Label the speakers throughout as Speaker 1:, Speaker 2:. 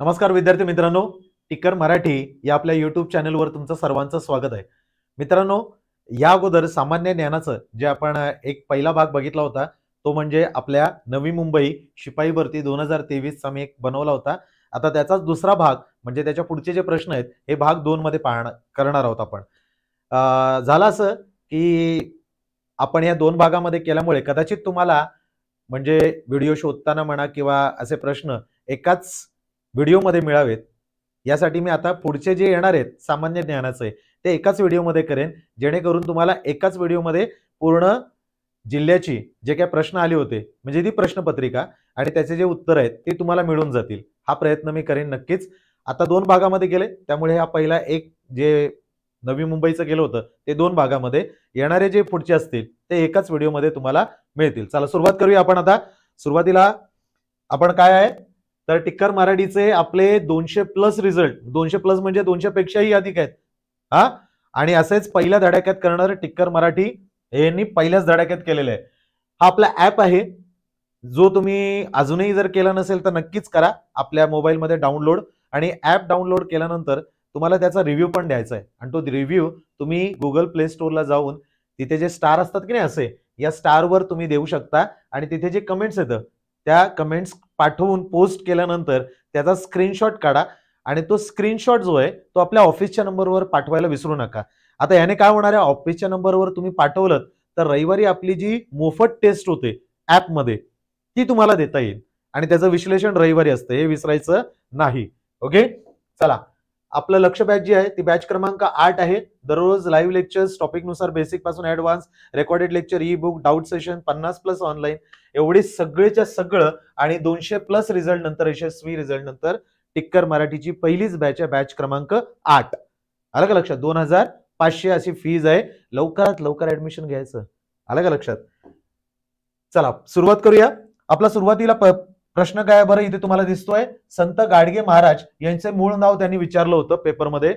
Speaker 1: नमस्कार विद्यार्थी मित्रांनो टिकर मराठी या आपल्या युट्यूब चॅनलवर तुमचं सर्वांचं स्वागत आहे मित्रांनो या अगोदर सामान्य ज्ञानाचं जे आपण एक पहिला भाग बघितला होता तो म्हणजे आपल्या नवी मुंबई शिपाई भरती दोन हजार तेवीसचा मी एक बनवला होता आता त्याचाच दुसरा भाग म्हणजे त्याच्या पुढचे जे प्रश्न आहेत हे भाग दोन मध्ये पाहणार करणार आहोत आपण झालं असं की आपण या दोन भागामध्ये केल्यामुळे कदाचित तुम्हाला म्हणजे व्हिडिओ शोधताना म्हणा किंवा असे प्रश्न एकाच व्हिडिओमध्ये मिळावेत यासाठी मी आता पुढचे जे येणार आहेत सामान्य ज्ञानाचे ते एकाच व्हिडिओमध्ये करेन जेणेकरून तुम्हाला एकाच व्हिडिओमध्ये पूर्ण जिल्ह्याची जे काही प्रश्न आले होते म्हणजे ती प्रश्नपत्रिका आणि त्याचे जे उत्तर आहेत ते तुम्हाला मिळून जातील हा प्रयत्न मी करेन नक्कीच आता दोन भागामध्ये गेले त्यामुळे हा पहिला एक जे नवी मुंबईचं गेलं होतं ते दोन भागामध्ये येणारे जे पुढचे असतील ते एकाच व्हिडिओमध्ये तुम्हाला मिळतील चला सुरुवात करूया आपण आता सुरुवातीला आपण काय आहे तर टिक्कर मराठीचे आपले दोनशे प्लस रिझल्ट दोनशे प्लस म्हणजे दोनशे पेक्षाही अधिक आहेत हा आणि असेच पहिल्या धडाक्यात करणार टिक्कर मराठी यांनी पहिल्याच धडाक्यात केलेले आहे हा आपला ऍप आहे जो तुम्ही अजूनही जर केला नसेल तर नक्कीच करा आपल्या मोबाईलमध्ये डाउनलोड आणि ऍप डाउनलोड केल्यानंतर तुम्हाला त्याचा रिव्ह्यू पण द्यायचा आहे आणि तो रिव्ह्यू तुम्ही गुगल प्ले स्टोरला जाऊन तिथे जे स्टार असतात की नाही असे या स्टारवर तुम्ही देऊ शकता आणि तिथे जे कमेंट्स येतं त्या कमेंट्स पाठवून पोस्ट केल्यानंतर त्याचा स्क्रीनशॉट काढा आणि तो स्क्रीनशॉट जो आहे तो आपल्या ऑफिसच्या नंबरवर पाठवायला विसरू नका आता याने काय होणार आहे ऑफिसच्या नंबरवर तुम्ही पाठवलं तर रविवारी आपली जी मोफत टेस्ट होते ऍपमध्ये ती तुम्हाला देता येईल आणि त्याचं विश्लेषण रविवारी असतं हे विसरायचं नाही ओके चला आपलं लक्ष बॅच जी आहे ती बॅच क्रमांक आठ आहे दररोज लाईव्ह लेक्चर्स टॉपिकनुसार बेसिक पासून advance recorded lecture ebook doubt session पन्नास प्लस ऑनलाईन एवढे सगळेच्या सगळं आणि दोनशे प्लस रिझल्ट नंतर यशस्वी रिझल्ट नंतर टिक्कर मराठीची पहिलीच बॅच आहे बॅच क्रमांक आठ आलं का लक्षात दोन हजार पाचशे अशी फीज आहे लवकरात लवकर ऍडमिशन घ्यायचं आलं का लक्षात चला सुरुवात करूया आपला सुरुवातीला प्रश्न काय बरं इथे तुम्हाला दिसतोय संत गाडगे महाराज यांचे मूळ नाव त्यांनी विचारलं होतं पेपरमध्ये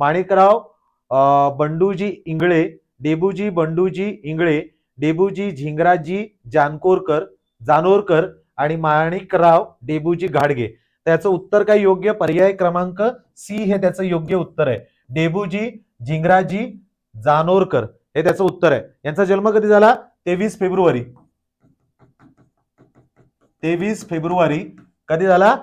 Speaker 1: माणिकराव बंडूजी इंगळे डेबूजी बंडूजी इंगळे डेबूजी झिंगराजी जानकोरकर जानोरकर आणि माणिकराव डेबूजी गाडगे त्याचं उत्तर काय योग्य पर्याय क्रमांक सी हे त्याचं योग्य उत्तर आहे डेबूजी झिंगराजी जानोरकर हे त्याचं उत्तर आहे यांचा जन्म कधी झाला तेवीस फेब्रुवारी तेवीस फेब्रुवारी कधी झाला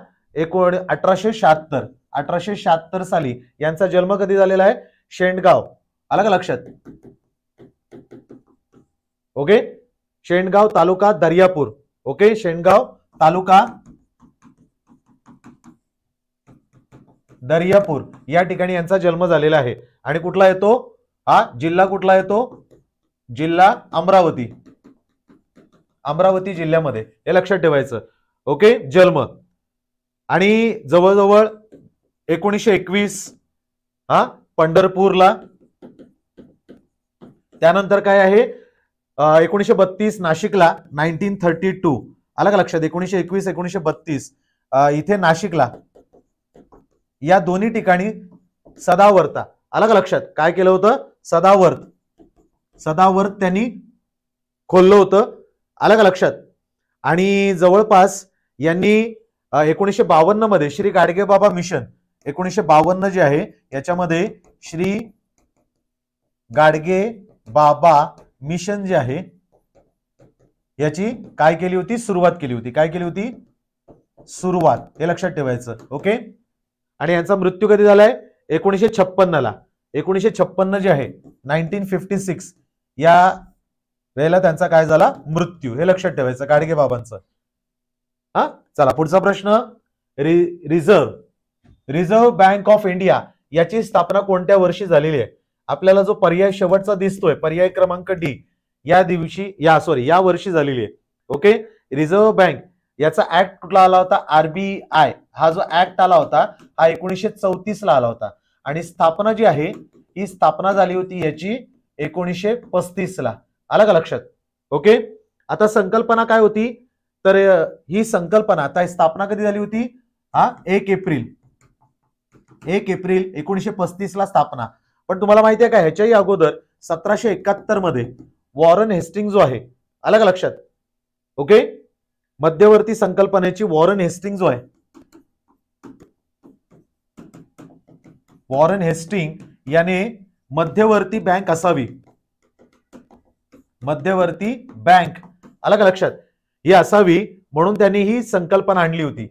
Speaker 1: एकोण अठराशे शहात्तर अठराशे शहात्तर साली यांचा जन्म कधी झालेला आहे शेंडगाव आला का लक्षात ओके शेंडगाव तालुका दर्यापूर ओके शेंडगाव तालुका दर्यापूर या ठिकाणी यांचा जन्म झालेला आहे आणि कुठला येतो हा जिल्हा कुठला येतो जिल्हा अमरावती अमरावती जिल्ह्यामध्ये हे लक्षात ठेवायचं ओके जन्म आणि जवळजवळ एकोणीसशे एकवीस हा पंढरपूरला त्यानंतर काय आहे एकोणीसशे बत्तीस नाशिकला नाईन्टीन थर्टी टू आला का लक्षात एकोणीसशे एकवीस एकोणीसशे बत्तीस इथे नाशिकला या दोन्ही ठिकाणी सदावर्ता आला का लक्षात काय केलं होतं सदावर्त सदावर्त त्यांनी खोललं होतं आलं का लक्षात आणि जवळपास यांनी एकोणीसशे बावन्न मध्ये श्री गाडगे बाबा मिशन एकोणीसशे बावन्न जे आहे याच्यामध्ये श्री गाडगे बाबा मिशन जे आहे याची काय केली होती सुरुवात केली होती काय केली होती सुरुवात हे लक्षात ठेवायचं ओके आणि यांचा मृत्यू कधी झालाय एकोणीसशे छप्पन्नला एकोणीसशे छप्पन्न जे आहे नाईन्टीन फिफ्टी सिक्स या वेळेला त्यांचा काय झाला मृत्यू हे लक्षात ठेवायचं गाडगे बाबांचं हा चला पुढचा प्रश्न reserve reserve reserve bank of India याची स्थापना कोणत्या वर्षी झालेली आहे आपल्याला जो पर्याय शेवटचा दिसतोय पर्याय क्रमांक डी या दिवशी या सॉरी या वर्षी झालेली आहे ओके रिझर्व्ह बँक याचा ऍक्ट कुठला आला होता आरबीआय हा जो ऍक्ट आला होता हा एकोणीसशे चौतीस ला आला होता आणि स्थापना जी आहे ही स्थापना झाली होती याची एकोणीसशे पस्तीस ला अलग का लक्षात ओके आता संकल्पना काय होती तर ही संकल्पना आता स्थापना कधी झाली होती हा एक एप्रिल एक एप्रिल एकोणीशे पस्तीस ला स्थापना पण तुम्हाला माहिती आहे का ह्याच्याही अगोदर सतराशे एकाहत्तर मध्ये वॉरन हेस्टिंग जो आहे अलग लक्षात ओके मध्यवर्ती संकल्पनेची वॉरन हेस्टिंग जो आहे वॉरन हेस्टिंग याने मध्यवर्ती बँक असावी मध्यवर्ती बँक आला का लक्षात ही असावी म्हणून त्यांनी ही संकल्पना आणली होती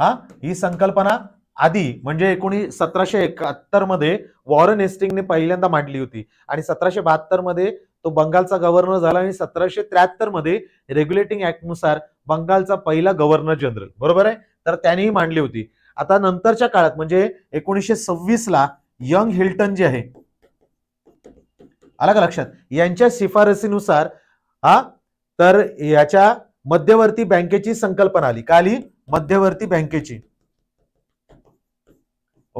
Speaker 1: हा ही संकल्पना आधी म्हणजे एकोणी सतराशे एकाहत्तर मध्ये वॉरन हेस्टिंगने पहिल्यांदा मांडली होती आणि सतराशे बहात्तर मध्ये तो बंगालचा गव्हर्नर झाला आणि सतराशे त्र्याहत्तर मध्ये रेग्युलेटिंग ऍक्ट नुसार बंगालचा पहिला गव्हर्नर जनरल बरोबर आहे तर त्यांनीही मांडली होती आता नंतरच्या काळात म्हणजे एकोणीसशे सव्वीस ला यंग हिल्टन जे आहे आला का लक्षात यांच्या शिफारसीनुसार हा तर याच्या मध्यवर्ती बँकेची संकल्पना आली काली मध्यवर्ती बँकेची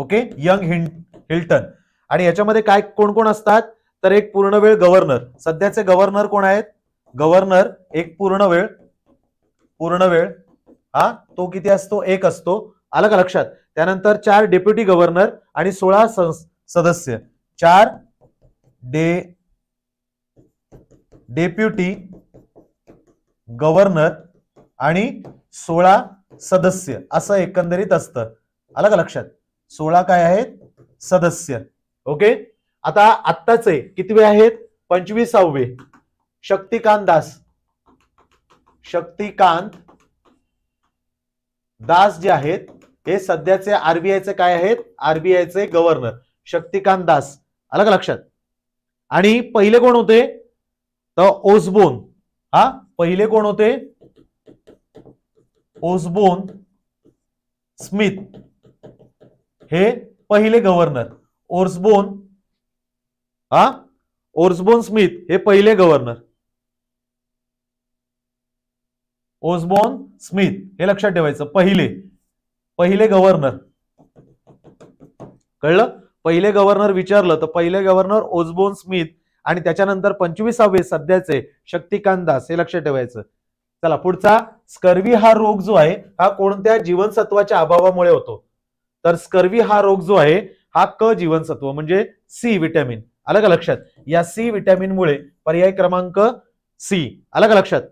Speaker 1: ओके यंग हिं हिल्टन आणि याच्यामध्ये काय कोण कोण असतात तर एक पूर्ण वेळ गव्हर्नर सध्याचे गव्हर्नर कोण आहेत गव्हर्नर एक पूर्ण वेळ पूर्ण वेळ हा तो किती असतो एक असतो आलं का लक्षात त्यानंतर चार डेप्युटी गव्हर्नर आणि सोळा सदस्य चार डे डेप्युटी गव्हर्नर आणि सोळा सदस्य असं एकंदरीत असतं आलं का लक्षात सोळा काय आहेत सदस्य ओके आता आत्ताचे कितवे आहेत पंचवीसावे शक्तिकांत दास शक्तिकांत दास जे आहेत हे सध्याचे आरबीआयचे काय आहेत आरबीआयचे गव्हर्नर शक्तिकांत दास आलं का लक्षात आणि पहिले कोण होते तर ओसबोन हा पहिले कोण होते ओसबोन स्मिथ हे पहिले गव्हर्नर ओर्सबोन हा ओर्सबोन स्मिथ हे पहिले गव्हर्नर ओसबोन स्मिथ हे लक्षात ठेवायचं पहिले पहिले गव्हर्नर कळलं पहिले गव्हर्नर विचारलं तर पहिले गव्हर्नर ओझबोन स्मिथ आणि त्याच्यानंतर पंचवीसावे सध्याचे शक्तिकांत दास हे लक्ष ठेवायचं चला पुढचा स्कर्वी हा रोग जो आहे हा कोणत्या जीवनसत्वाच्या अभावामुळे होतो तर स्कर्वी हा रोग जो आहे हा क जीवनसत्व म्हणजे सी विटॅमिन आलं का लक्षात या सी मुळे पर्याय क्रमांक सी आलं का लक्षात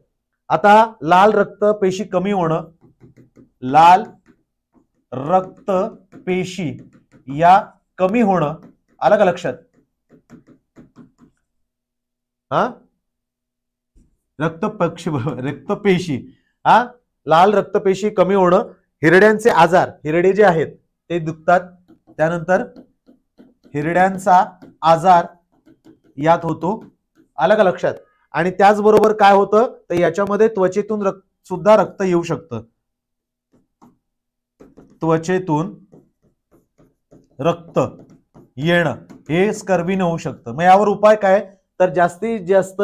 Speaker 1: आता लाल रक्त पेशी कमी होणं लाल रक्त पेशी या कमी होणं आलं का लक्षात हा रक्तपक्षी रक्तपेशी हा लाल रक्तपेशी कमी होणं हिरड्यांचे आजार हिरडे जे आहेत ते दुखतात त्यानंतर हिरड्यांचा आजार यात होतो आलं का लक्षात आणि त्याचबरोबर काय होतं तर याच्यामध्ये त्वचेतून रक्त सुद्धा रक्त येऊ शकतं त्वचेतून रक्त येणं हे न होऊ शकतं मग यावर उपाय काय तर जास्तीत जास्त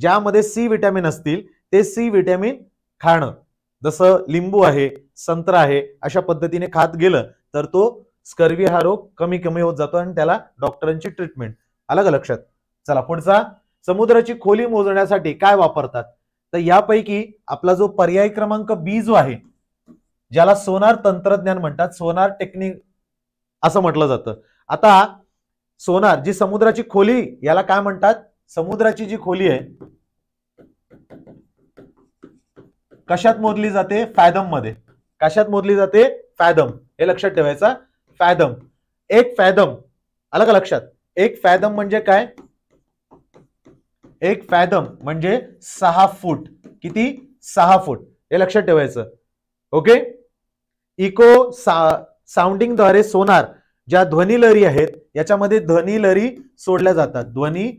Speaker 1: ज्यामध्ये सी विटॅमिन असतील ते सी विटॅमिन खाणं जसं लिंबू आहे संत्रा आहे अशा पद्धतीने खात गेलं तर तो स्कर्वी हा रोग कमी कमी होत जातो आणि त्याला डॉक्टरांची ट्रीटमेंट अलग लक्षात चला पुढचा समुद्राची खोली मोजण्यासाठी काय वापरतात तर यापैकी आपला जो पर्याय क्रमांक बी जो आहे ज्याला सोनार तंत्रज्ञान म्हणतात सोनार टेक्निक असं म्हटलं जातं आता सोनार जी समुद्राची खोली याला काय म्हणतात समुद्राची जी खोली आहे कशात मोजली जाते फॅदम मध्ये कशात मोजली जाते फॅदम हे लक्षात ठेवायचं फॅदम एक फॅदम आलं का लक्षात एक फॅदम म्हणजे काय एक फॅदम म्हणजे सहा फूट किती सहा फूट हे लक्षात ठेवायचं ओके इको सा साऊंडिंगद्वारे सोनार ज्या ध्वनी लहरी आहेत याच्यामध्ये ध्वनी लहरी सोडल्या जातात ध्वनी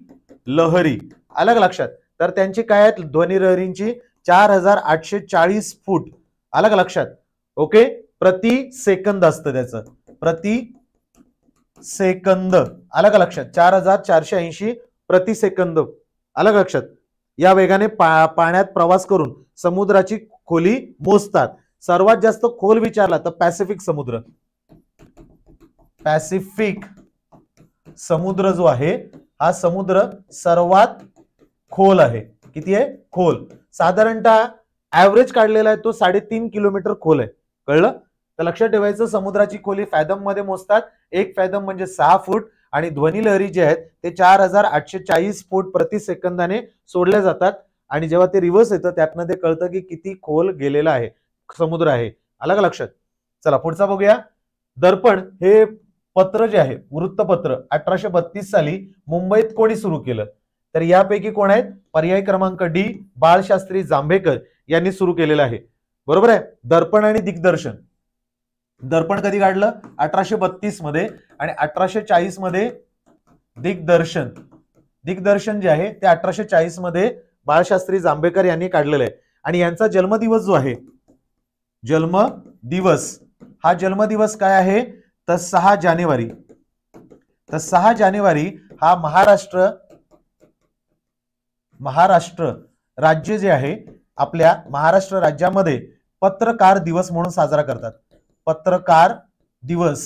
Speaker 1: लहरी अलग लक्षात तर त्यांची काय आहेत ध्वनी चार हजार आठशे चाळीस फूट अलग लक्षात ओके प्रति सेकंद असतं त्याचं प्रति सेकंद अलग लक्षात चार हजार चारशे ऐंशी प्रति सेकंद अलग लक्षात या वेगाने पा पाण्यात प्रवास करून समुद्राची खोली मोजतात सर्वात जास्त खोल विचारला तर पॅसिफिक समुद्र पॅसिफिक समुद्र जो आहे हा समुद्र सर्वात खोल आहे किती आहे खोल साधारणतः ऍव्हरेज काढलेला आहे तो साडेतीन किलोमीटर खोल आहे कळलं तर लक्षात ठेवायचं समुद्राची खोली फॅदम मध्ये मोजतात एक फॅदम म्हणजे सहा फूट आणि ध्वनी लहरी जे आहेत ते चार हजार आठशे चाळीस फूट प्रति सेकंदाने सोडल्या जातात आणि जेव्हा ते रिव्हर्स येतं त्यातनं ते कळतं की किती खोल गेलेला आहे समुद्र आहे आला का लक्षात चला पुढचा बघूया दर्पण हे पत्र जे आहे वृत्तपत्र अठराशे बत्तीस साली मुंबईत कोणी सुरू केलं तर यापैकी कोण आहेत पर्याय क्रमांक डी बाळशास्त्री जांभेकर यांनी सुरू केलेलं आहे बरोबर आहे दर्पण आणि दिग्दर्शन दर्पण कधी काढलं अठराशे बत्तीस मध्ये आणि अठराशे चाळीस मध्ये दिग्दर्शन दिग्दर्शन जे आहे ते अठराशे चाळीस मध्ये बाळशास्त्री जांभेकर यांनी काढलेलं आहे आणि यांचा जन्मदिवस जो आहे जन्म दिवस हा जन्मदिवस काय आहे तर सहा जानेवारी तर सहा जानेवारी हा महाराष्ट्र महाराष्ट्र राज्य जे आहे आपल्या महाराष्ट्र राज्यामध्ये पत्रकार दिवस म्हणून साजरा करतात पत्रकार दिवस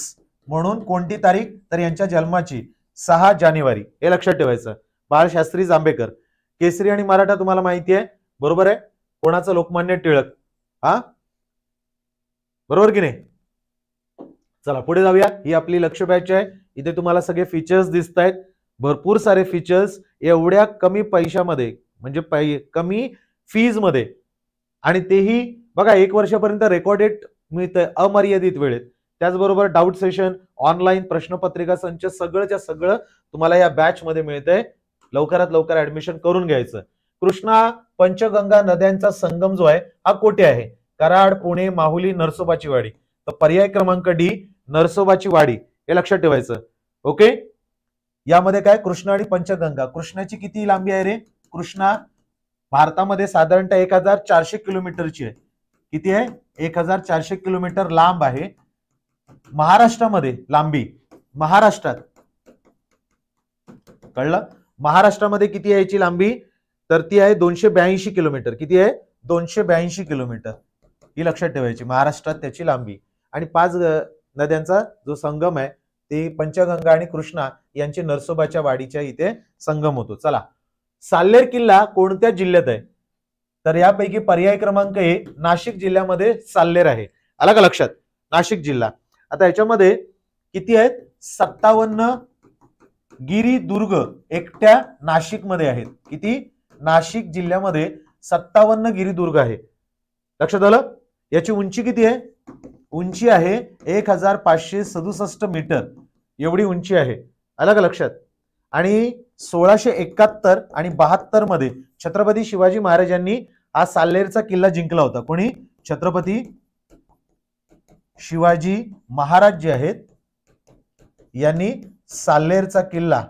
Speaker 1: म्हणून कोणती तारीख तर यांच्या जन्माची सहा जानेवारी हे लक्षात ठेवायचं बाळशास्त्री जांभेकर केसरी आणि मराठा तुम्हाला माहिती आहे बरोबर आहे कोणाचं लोकमान्य टिळक हा बरोबर की नाही चला पुढे जाऊया ही आपली लक्ष बॅच आहे इथे तुम्हाला सगळे फीचर्स दिसत आहेत भरपूर सारे फीचर्स एवढ्या कमी पैशामध्ये म्हणजे पै कमी फीजमध्ये आणि तेही बघा एक वर्षापर्यंत रेकॉर्डेड मिळतंय अमर्यादित वेळेत त्याचबरोबर डाऊट सेशन ऑनलाईन प्रश्नपत्रिका संच सगळंच्या सगळं तुम्हाला या बॅच बॅचमध्ये मिळतंय लवकरात लवकर ऍडमिशन करून घ्यायचं कृष्णा पंचगंगा नद्यांचा संगम जो आहे हा कोठे आहे कराड पुणे माहुली नरसोबाची वाडी तर पर्याय क्रमांक डी नरसोबाची वाडी हे लक्षात ठेवायचं ओके यामध्ये काय कृष्णा आणि पंचगंगा कृष्णाची किती लांबी आहे रे कृष्णा भारतामध्ये साधारणतः एक हजार चारशे किलोमीटरची आहे किती आहे एक हजार चारशे किलोमीटर लांब आहे महाराष्ट्रामध्ये लांबी महाराष्ट्रात कळलं महाराष्ट्रामध्ये किती आहे याची लांबी तर ती आहे दोनशे ब्याऐंशी किलोमीटर किती आहे दोनशे ब्याऐंशी किलोमीटर ही लक्षात ठेवायची महाराष्ट्रात त्याची लांबी आणि पाच नद्यांचा जो संगम आहे ते पंचगंगा आणि कृष्णा यांचे नरसोबाच्या वाडीच्या इथे संगम होतो चला साल्लेर किल्ला कोणत्या जिल्ह्यात आहे तर यापैकी पर्याय क्रमांक हे नाशिक जिल्ह्यामध्ये साल्लेर आहे आला का लक्षात नाशिक जिल्हा आता याच्यामध्ये किती आहेत सत्तावन्न गिरीदुर्ग एकट्या नाशिकमध्ये आहेत किती नाशिक जिल्ह्यामध्ये सत्तावन्न गिरीदुर्ग आहे लक्षात आलं याची उंची किती आहे उंची आहे एक हजार पाचशे सदुसष्ट मीटर एवढी उंची आहे अलग लक्षात आणि सोळाशे एकाहत्तर आणि बहात्तर मध्ये छत्रपती शिवाजी महाराजांनी हा साल्लेरचा किल्ला जिंकला होता कोणी छत्रपती शिवाजी महाराज जे आहेत यांनी साल्लेरचा किल्ला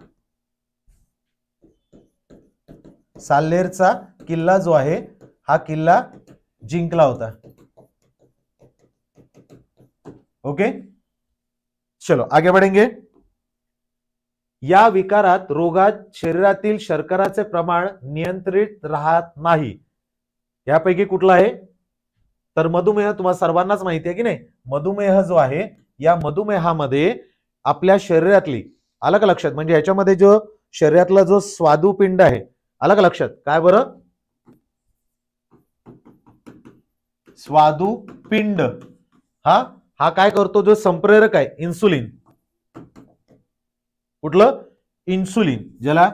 Speaker 1: साल्लेरचा किल्ला जो आहे हा किल्ला जिंकला होता ओके चलो आगे बढ़ेंगे या विकारात रोगात शरीरातील शर्कराचे प्रमाण नियंत्रित राहत नाही यापैकी कुठला आहे तर मधुमेह तुम्हाला सर्वांनाच माहिती आहे की नाही मधुमेह जो आहे या मधुमेहामध्ये आपल्या शरीरातली अलग लक्षात म्हणजे याच्यामध्ये जो शरीरातला जो स्वादुपिंड आहे अलग लक्षात काय बरं स्वादुपिंड हा हा काय करतो जो संप्रेरक आहे इन्सुलिन कुठलं इन्सुलिन ज्याला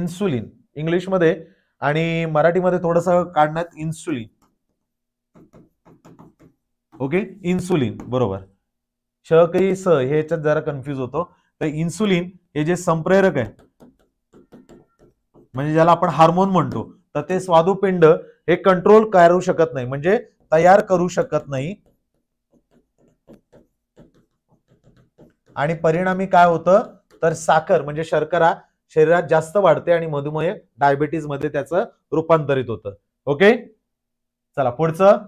Speaker 1: इन्सुलिन इंग्लिशमध्ये आणि मराठीमध्ये थोडस काढण्यात इन्सुलिन ओके इन्सुलिन बरोबर श कई स हे याच्यात जरा कन्फ्यूज होतो तर इन्सुलिन हे जे संप्रेरक आहे म्हणजे ज्याला आपण हार्मोन म्हणतो तर ते स्वादुपिंड हे कंट्रोल करू शकत नाही म्हणजे तयार करू शकत नाही आणि परिणामी काय होतं तर साखर म्हणजे शर्करा शरीरात जास्त वाढते आणि मधुमेह डायबिटीज मध्ये त्याचं रूपांतरित होतं ओके चला पुढचं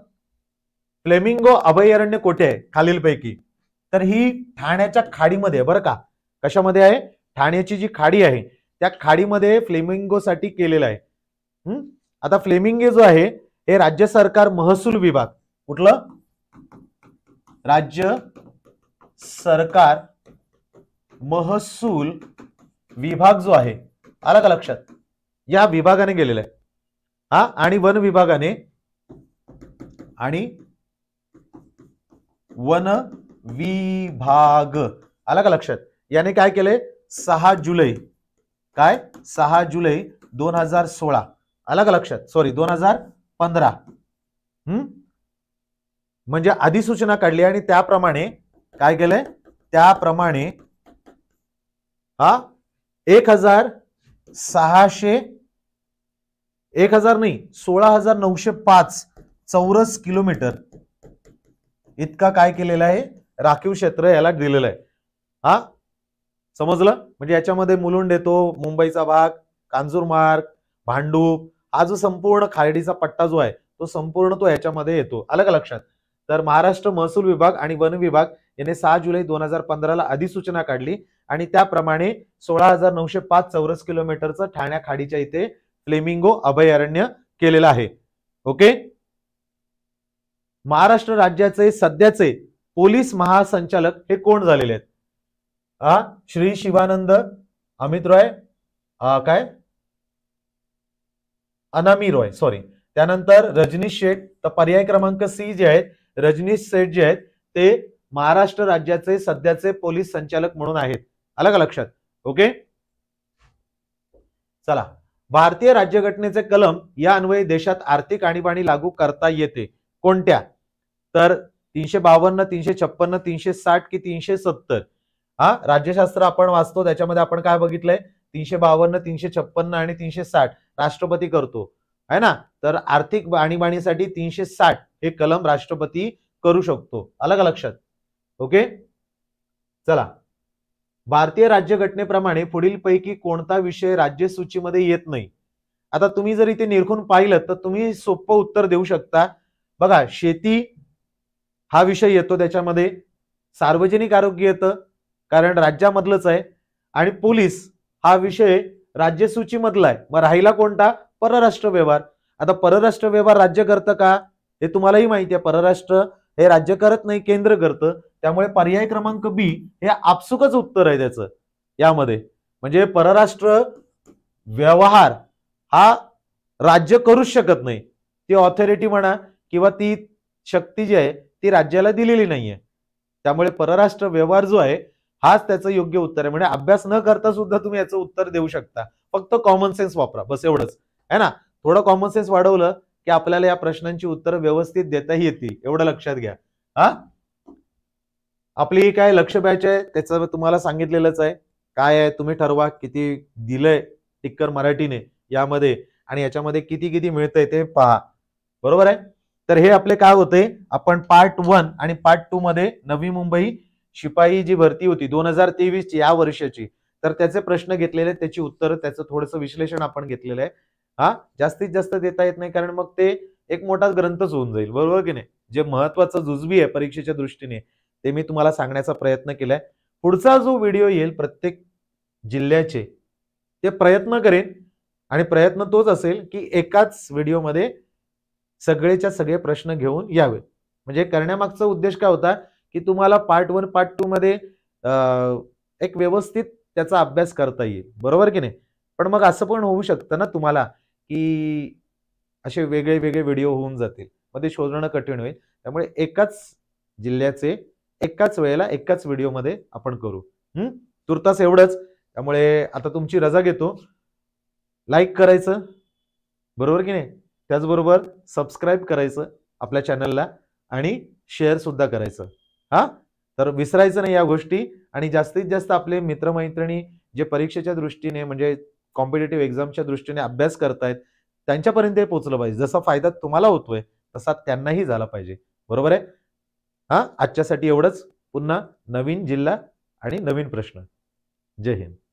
Speaker 1: फ्लेमिंगो अभयारण्य कोठे आहे खालीलपैकी तर ही ठाण्याच्या खाडीमध्ये बरं का कशामध्ये आहे ठाण्याची जी खाडी आहे त्या खाडीमध्ये फ्लेमिंगोसाठी केलेलं आहे आता फ्लेमिंगे जो आहे हे राज्य सरकार महसूल विभाग कुठलं राज्य सरकार महसूल विभाग जो आहे आला का लक्षात या विभागाने गेलेला आहे हा आणि वन विभागाने आणि वन विभाग आला का लक्षात याने काय केले सहा जुलै काय सहा जुलै दोन हजार सोळा अलग लक्षात सॉरी दोन हजार पंधरा म्हणजे अधिसूचना काढली आणि त्याप्रमाणे काय केलंय त्याप्रमाणे हा एक हजार सहाशे एक हजार नाही सोळा हजार नऊशे पाच चौरस किलोमीटर इतका काय केलेला आहे राखीव क्षेत्र याला दिलेलं आहे हा समजलं म्हणजे याच्यामध्ये मुलुंड येतो मुंबईचा भाग कांजूरमार्ग भांडूप आज संपूर्ण खारडीचा पट्टा जो आहे तो संपूर्ण तो याच्यामध्ये येतो अलग लक्षात तर महाराष्ट्र महसूल विभाग आणि वन विभाग याने सहा जुलै दोन हजार पंधराला अधिसूचना काढली आणि त्याप्रमाणे सोळा हजार नऊशे पाच चौरस किलोमीटरचं ठाण्या खाडीच्या इथे फ्लेमिंगो अभयारण्य केलेलं आहे ओके महाराष्ट्र राज्याचे सध्याचे पोलीस महासंचालक हे कोण झालेले आहेत श्री शिवानंद अमित रॉय काय अनामी रॉय सॉरी त्यानंतर रजनीश शेठ तर पर्याय क्रमांक सी जे आहेत रजनीश शेठ जे आहेत ते महाराष्ट्र राज्याचे सध्याचे पोलीस संचालक म्हणून आहेत आलं का लक्षात ओके चला भारतीय राज्यघटनेचे कलम या अन्वये देशात आर्थिक आणीबाणी लागू करता येते कोणत्या तर तीनशे बावन्न तीनशे छप्पन्न तीनशे साठ कि तीनशे सत्तर हा राज्यशास्त्र आपण वाचतो त्याच्यामध्ये आपण काय बघितलंय तीनशे बावन्न तीनशे छप्पन्न आणि तीनशे साठ राष्ट्रपती करतो है ना तर आर्थिक आणीबाणीसाठी तीनशे साठ हे कलम राष्ट्रपती करू शकतो अलग लक्षात ओके चला भारतीय राज्यघटनेप्रमाणे पुढीलपैकी कोणता विषय राज्य सूचीमध्ये येत नाही आता तुम्ही जर इथे निरखून पाहिलं तर तुम्ही सोपं उत्तर देऊ शकता बघा शेती हा विषय येतो त्याच्यामध्ये सार्वजनिक आरोग्य येतं कारण राज्यामधलंच आहे आणि पोलीस हा विषय राज्यसूचीमधला आहे मग राहिला कोणता परराष्ट्र व्यवहार आता परराष्ट्र व्यवहार राज्य करतं का हे तुम्हालाही माहिती आहे परराष्ट्र हे राज्य करत नाही केंद्र करतं त्यामुळे पर्याय क्रमांक बी हे आपसुकच उत्तर आहे त्याचं यामध्ये म्हणजे परराष्ट्र व्यवहार हा राज्य करूच शकत नाही ती ऑथॉरिटी म्हणा किंवा ती शक्ती जी आहे ती राज्याला दिलेली नाहीये त्यामुळे परराष्ट्र व्यवहार जो आहे हाच त्याचं योग्य उत्तर आहे म्हणजे अभ्यास न करता सुद्धा तुम्ही याचं उत्तर देऊ शकता फक्त कॉमन सेन्स वापरा बस एवढंच है ना थोडं कॉमन सेन्स वाढवलं की आपल्याला या प्रश्नांची उत्तरं व्यवस्थित देताही येतील एवढं लक्षात घ्या हा आपली काय लक्ष बॅच आहे त्याचं तुम्हाला सांगितलेलंच आहे काय आहे तुम्ही ठरवा किती दिलंय टिक्कर मराठीने यामध्ये आणि याच्यामध्ये किती किती मिळतंय ते पहा बरोबर आहे तर हे आपले काय होते आपण पार्ट वन आणि पार्ट टू मध्ये नवी मुंबई शिपाई जी भरती होती दोन हजार तेवीस या वर्षाची तर त्याचे प्रश्न घेतलेले त्याची उत्तरं त्याचं थोडंसं विश्लेषण आपण घेतलेलं आहे हा जास्तीत जास्त देता येत नाही कारण मग ते एक मोठा ग्रंथच होऊन जाईल बरोबर की नाही जे महत्वाचं जुजबी आहे परीक्षेच्या दृष्टीने ते मी तुम्हाला सांगण्याचा प्रयत्न केलाय पुढचा जो व्हिडिओ येईल प्रत्येक जिल्ह्याचे ते प्रयत्न करेन आणि प्रयत्न तोच असेल की एकाच व्हिडिओमध्ये सगळेच्या सगळे प्रश्न घेऊन यावे म्हणजे करण्यामागचा उद्देश काय होता की तुम्हाला पार्ट वन पार्ट टू मध्ये एक व्यवस्थित त्याचा अभ्यास करता येईल बरोबर की नाही पण मग असं पण होऊ शकतं ना तुम्हाला की असे वेगळे वेगळे व्हिडिओ होऊन जातील मग ते शोधणं कठीण होईल त्यामुळे एकाच जिल्ह्याचे एकाच वेळेला एकाच व्हिडिओमध्ये आपण करू हम्म तुर्तास एवढंच त्यामुळे आता तुमची रजा घेतो लाईक करायचं बरोबर की नाही त्याचबरोबर सबस्क्राईब करायचं आपल्या चॅनलला आणि शेअर सुद्धा करायचं हा तर विसरायचं नाही या गोष्टी आणि जास्तीत जास्त आपले मित्रमैत्रिणी जे परीक्षेच्या दृष्टीने म्हणजे कॉम्पिटेटिव्ह एक्झामच्या दृष्टीने अभ्यास करतायत त्यांच्यापर्यंत हे पोचलं पाहिजे जसा फायदा तुम्हाला होतोय तसा त्यांनाही झाला पाहिजे बरोबर आहे हा आजच्यासाठी एवढंच पुन्हा नवीन जिल्हा आणि नवीन प्रश्न जय हिंद